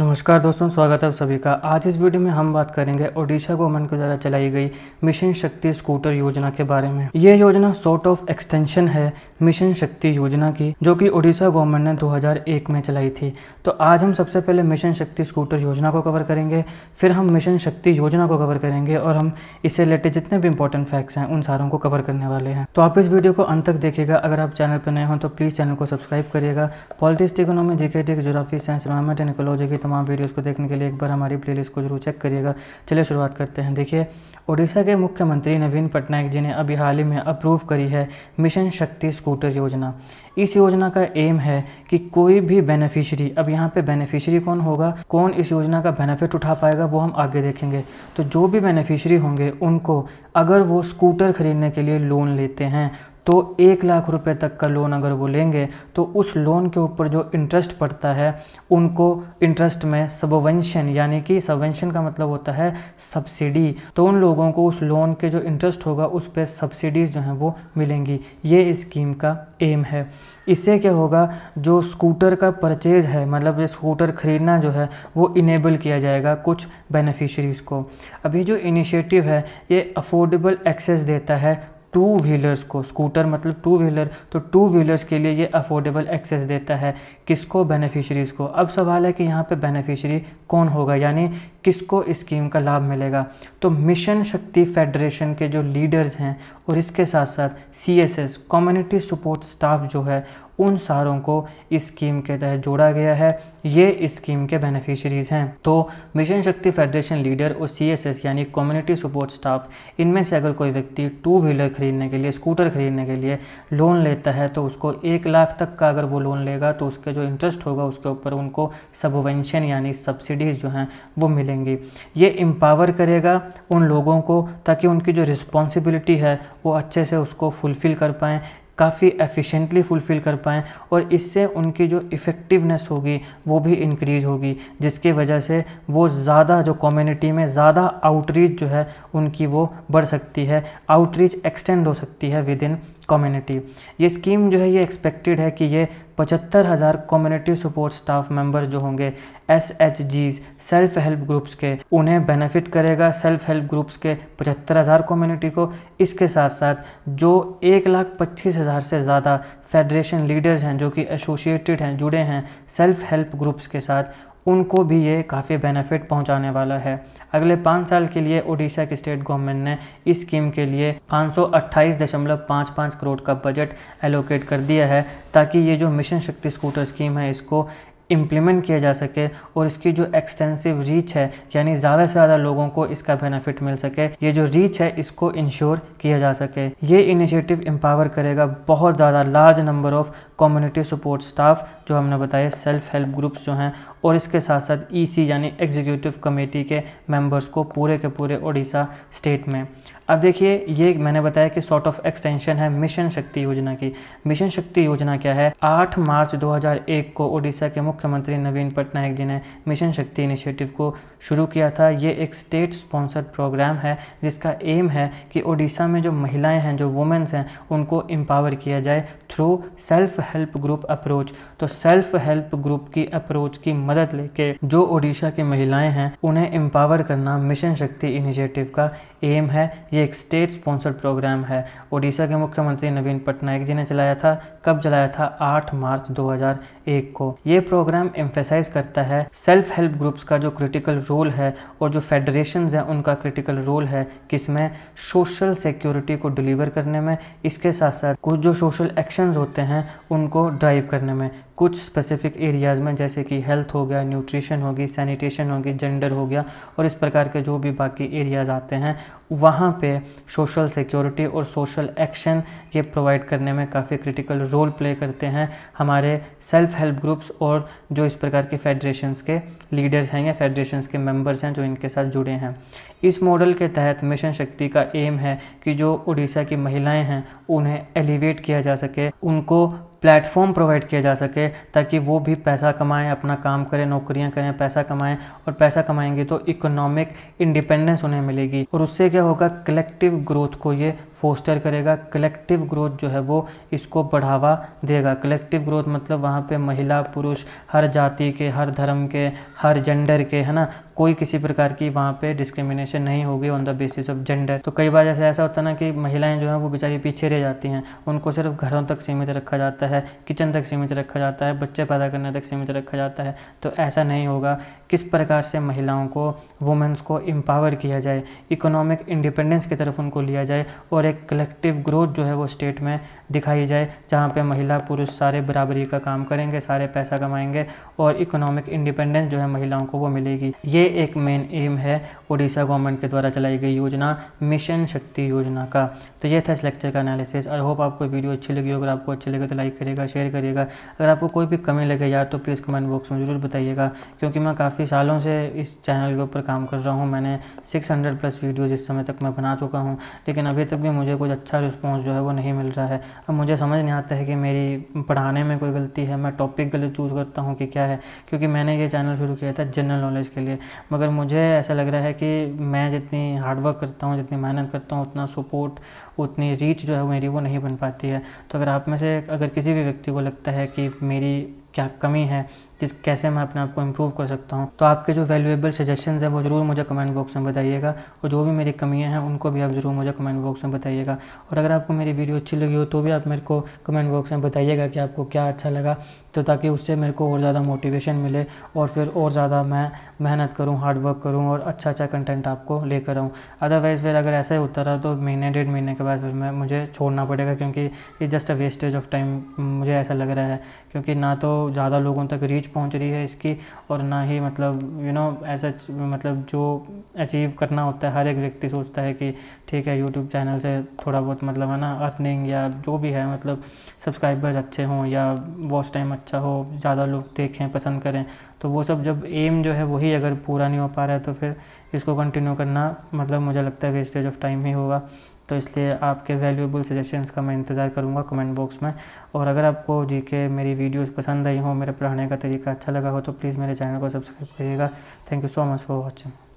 नमस्कार दोस्तों स्वागत है आप सभी का आज इस वीडियो में हम बात करेंगे ओडिशा गवर्नमेंट के द्वारा चलाई गई मिशन शक्ति स्कूटर योजना के बारे में ये योजना सॉर्ट ऑफ एक्सटेंशन है मिशन शक्ति योजना की जो कि ओडिशा गवर्नमेंट ने 2001 में चलाई थी तो आज हम सबसे पहले मिशन शक्ति स्कूटर योजना को कवर करेंगे फिर हम मिशन शक्ति योजना को कवर करेंगे और हम इससे रिलेटेड जितने भी इंपॉर्टेंट फैक्ट्स हैं उन सारों को कवर करने वाले हैं तो आप इस वीडियो को अंत तक देखिएगा अगर आप चैनल पर नए हों तो प्लीज़ चैनल को सब्सक्राइब करिएगा पॉलिटिक्स इकोनॉमी जीके टिक geography science environment and ecology की तमाम वीडियोज़ को देखने के लिए एक बार हमारी प्लेलिस्ट को जरूर चेक करिएगा चलिए शुरुआत करते हैं देखिए ओडिशा के मुख्यमंत्री नवीन पटनायक जी ने अभी हाल ही में अप्रूव करी है मिशन शक्ति स्कूटर योजना इस योजना का एम है कि कोई भी बेनिफिशरी अब यहाँ पे बेनिफिशरी कौन होगा कौन इस योजना का बेनिफिट उठा पाएगा वो हम आगे देखेंगे तो जो भी बेनिफिशरी होंगे उनको अगर वो स्कूटर ख़रीदने के लिए लोन लेते हैं तो एक लाख रुपए तक का लोन अगर वो लेंगे तो उस लोन के ऊपर जो इंटरेस्ट पड़ता है उनको इंटरेस्ट में सबवेंशन यानी कि सबवेंशन का मतलब होता है सब्सिडी तो उन लोगों को उस लोन के जो इंटरेस्ट होगा उस पर सब्सिडीज़ जो हैं वो मिलेंगी ये स्कीम का एम है इससे क्या होगा जो स्कूटर का परचेज है मतलब ये स्कूटर ख़रीदना जो है वो इनेबल किया जाएगा कुछ बेनिफिशरीज़ को अभी जो इनिशिएटिव है ये अफोर्डेबल एक्सेस देता है टू व्हीलर्स को स्कूटर मतलब टू व्हीलर तो टू व्हीलर्स के लिए ये अफोर्डेबल एक्सेस देता है किसको बेनिफिशरीज़ को अब सवाल है कि यहाँ पे बेनिफिशरी कौन होगा यानी किसको स्कीम का लाभ मिलेगा तो मिशन शक्ति फेडरेशन के जो लीडर्स हैं और इसके साथ साथ C S S community support staff जो है उन सारों को इस स्कीम के तहत जोड़ा गया है ये स्कीम के बेनिफिशरीज़ हैं तो मिशन शक्ति फेडरेशन लीडर और सी एस एस यानी कम्युनिटी सपोर्ट स्टाफ इनमें से अगर कोई व्यक्ति टू व्हीलर खरीदने के लिए स्कूटर खरीदने के लिए लोन लेता है तो उसको एक लाख तक का अगर वो लोन लेगा तो उसके जो इंटरेस्ट होगा उसके ऊपर उनको सबवेंशन यानी सब्सिडीज़ जो हैं वो मिल मिलेंगी ये एम्पावर करेगा उन लोगों को ताकि उनकी जो रिस्पॉन्सिबिलिटी है वो अच्छे से उसको फुलफ़िल कर पाएँ काफ़ी एफिशिएंटली फुलफ़िल कर पाएँ और इससे उनकी जो इफ़ेक्टिवनेस होगी वो भी इंक्रीज होगी जिसकी वजह से वो ज़्यादा जो कम्युनिटी में ज़्यादा आउटरीच जो है उनकी वो बढ़ सकती है आउटरीच एक्सटेंड हो सकती है विद इन कम्युनिटी ये स्कीम जो है ये एक्सपेक्टेड है कि ये पचहत्तर हज़ार कम्युनिटी सपोर्ट स्टाफ मेंबर जो होंगे S H Gs self help groups के उन्हें बेनिफिट करेगा सेल्फ हेल्प ग्रुप्स के पचहत्तर हज़ार कम्युनिटी को इसके साथ साथ जो एक लाख पच्चीस हज़ार से ज़्यादा फेडरेशन लीडर्स हैं जो कि एसोसिएटेड हैं जुड़े हैं सेल्फ हेल्प ग्रुप्स के साथ उनको भी ये काफ़ी बेनिफिट पहुंचाने वाला है अगले पाँच साल के लिए ओडिशा की स्टेट गवर्नमेंट ने इस स्कीम के लिए पाँच करोड़ का बजट एलोकेट कर दिया है ताकि ये जो मिशन शक्ति स्कूटर स्कीम है इसको इम्प्लीमेंट किया जा सके और इसकी जो एक्सटेंसिव रीच है यानी ज़्यादा से ज़्यादा लोगों को इसका बेनिफिट मिल सके ये जो रीच है इसको इंश्योर किया जा सके ये इनिशिएटिव एम्पावर करेगा बहुत ज़्यादा large number of community support staff जो हमने बताया सेल्फ हेल्प ग्रुप्स जो हैं और इसके साथ साथ ई e यानी एग्जीक्यूटिव कमेटी के मेम्बर्स को पूरे के पूरे ओडिशा स्टेट में अब देखिए ये मैंने बताया कि सॉर्ट ऑफ एक्सटेंशन है मिशन शक्ति योजना की मिशन शक्ति योजना क्या है 8 मार्च 2001 को ओडिशा के मुख्यमंत्री नवीन पटनायक जी ने मिशन शक्ति इनिशिएटिव को शुरू किया था ये एक स्टेट स्पॉन्सर्ड प्रोग्राम है जिसका एम है कि ओडिशा में जो महिलाएं हैं जो वुमेंस हैं उनको एम्पावर किया जाए through self help group approach तो सेल्फ हेल्प ग्रुप की अप्रोच की मदद लेके जो ओडिशा की महिलाएं हैं उन्हें एम्पावर करना मिशन शक्ति इनिशिएटिव का एम है ये एक स्टेट स्पॉन्सर्ड प्रोग्राम है ओडिशा के मुख्यमंत्री नवीन पटनायक जी ने चलाया था कब चलाया था 8 मार्च 2001 को ये प्रोग्राम एम्फेसाइज करता है सेल्फ हेल्प ग्रुप्स का जो क्रिटिकल रोल है और जो फेडरेशन हैं उनका क्रिटिकल रोल है किसमें सोशल सिक्योरिटी को डिलीवर करने में इसके साथ साथ कुछ जो सोशल एक्शन ऑप्शंस होते हैं उनको ड्राइव करने में कुछ स्पेसिफिक एरियाज़ में जैसे कि हेल्थ हो गया न्यूट्रिशन होगी सैनिटेशन होगी जेंडर हो गया और इस प्रकार के जो भी बाकी एरियाज़ आते हैं वहाँ पे सोशल सिक्योरिटी और सोशल एक्शन ये प्रोवाइड करने में काफ़ी क्रिटिकल रोल प्ले करते हैं हमारे सेल्फ हेल्प ग्रुप्स और जो इस प्रकार के फेडरेशंस के लीडर्स हैं या फेडरेशंस के मेंबर्स हैं जो इनके साथ जुड़े हैं इस मॉडल के तहत मिशन शक्ति का एम है कि जो उड़ीसा की महिलाएं हैं उन्हें एलिवेट किया जा सके उनको प्लेटफॉर्म प्रोवाइड किया जा सके ताकि वो भी पैसा कमाएं अपना काम करें नौकरियां करें पैसा कमाएं और पैसा कमाएंगे तो इकोनॉमिक इंडिपेंडेंस उन्हें मिलेगी और उससे क्या होगा कलेक्टिव ग्रोथ को ये फोस्टर करेगा कलेक्टिव ग्रोथ जो है वो इसको बढ़ावा देगा कलेक्टिव ग्रोथ मतलब वहाँ पे महिला पुरुष हर जाति के हर धर्म के हर जेंडर के है ना कोई किसी प्रकार की वहाँ पे डिस्क्रिमिनेशन नहीं होगी on the basis of gender तो कई बार जैसे ऐसा होता ना कि महिलाएं जो हैं वो बेचारी पीछे रह जाती हैं उनको सिर्फ घरों तक सीमित रखा जाता है किचन तक सीमित रखा जाता है बच्चे पैदा करने तक सीमित रखा जाता है तो ऐसा नहीं होगा किस प्रकार से महिलाओं को वुमेंस को एम्पावर किया जाए इकोनॉमिक इंडिपेंडेंस की तरफ उनको लिया जाए और एक कलेक्टिव ग्रोथ जो है वो स्टेट में दिखाई जाए जहाँ पे महिला पुरुष सारे बराबरी का काम करेंगे सारे पैसा कमाएंगे और इकोनॉमिक इंडिपेंडेंस जो है महिलाओं को वो मिलेगी ये एक मेन एम है उड़ीसा गवर्नमेंट के द्वारा चलाई गई योजना मिशन शक्ति योजना का तो ये था इस लेक्चर का एनालिसिस आई होप आपको वीडियो अच्छी लगी अगर आपको अच्छी लगे तो लाइक करिएगा शेयर करिएगा अगर आपको कोई भी कमी लगे यार तो प्लीज़ कमेंट बॉक्स में ज़रूर बताइएगा क्योंकि मैं काफ़ी सालों से इस चैनल के ऊपर काम कर रहा हूँ मैंने सिक्स प्लस वीडियोज़ इस समय तक मैं बना चुका हूँ लेकिन अभी तक भी मुझे कुछ अच्छा रिस्पॉन्स जो है वो नहीं मिल रहा है अब मुझे समझ नहीं आता है कि मेरी पढ़ाने में कोई गलती है मैं टॉपिक गलत चूज़ करता हूँ कि क्या है क्योंकि मैंने ये चैनल शुरू किया था जनरल नॉलेज के लिए मगर मुझे ऐसा लग रहा है कि मैं जितनी हार्डवर्क करता हूँ जितनी मेहनत करता हूँ उतना सपोर्ट उतनी रीच जो है मेरी वो नहीं बन पाती है तो अगर आप में से अगर किसी भी व्यक्ति को लगता है कि मेरी क्या कमी है जिस कैसे मैं अपने आप को इम्प्रूव कर सकता हूँ तो आपके जो वैल्यूएबल सजेशन है वो ज़रूर मुझे कमेंट बॉक्स में बताइएगा और जो भी मेरी कमियाँ हैं उनको भी आप ज़रूर मुझे कमेंट बॉक्स में बताइएगा और अगर आपको मेरी वीडियो अच्छी लगी हो तो भी आप मेरे को कमेंट बॉक्स में बताइएगा कि आपको क्या अच्छा लगा तो ताकि उससे मेरे को और ज़्यादा मोटिवेशन मिले और फिर और ज़्यादा मैं मेहनत करूँ हार्डवर्क करूँ और अच्छा अच्छा कंटेंट आपको लेकर आऊँ अदरवाइज़ फिर अगर ऐसा ही होता रहा तो महीने डेढ़ महीने के बाद फिर मैं मुझे छोड़ना पड़ेगा क्योंकि ये just a wastage of time मुझे ऐसा लग रहा है क्योंकि ना तो ज़्यादा लोगों तक रीच पहुंच रही है इसकी और ना ही मतलब यू नो ऐसा मतलब जो अचीव करना होता है हर एक व्यक्ति सोचता है कि ठीक है यूट्यूब चैनल से थोड़ा बहुत मतलब है ना अर्निंग या जो भी है मतलब सब्सक्राइबर्स अच्छे हों या वॉच टाइम अच्छा हो ज़्यादा लोग देखें पसंद करें तो वो सब जब एम जो है वही अगर पूरा नहीं हो पा रहा है तो फिर इसको कंटिन्यू करना मतलब मुझे लगता है वेस्टेज ऑफ टाइम ही होगा तो इसलिए आपके वैल्यूएबल सजेशंस का मैं इंतज़ार करूँगा कमेंट बॉक्स में और अगर आपको जी के मेरी वीडियोस पसंद आई हो मेरा पढ़ाने का तरीका अच्छा लगा हो तो प्लीज़ मेरे चैनल को सब्सक्राइब करिएगा thank you so much for watching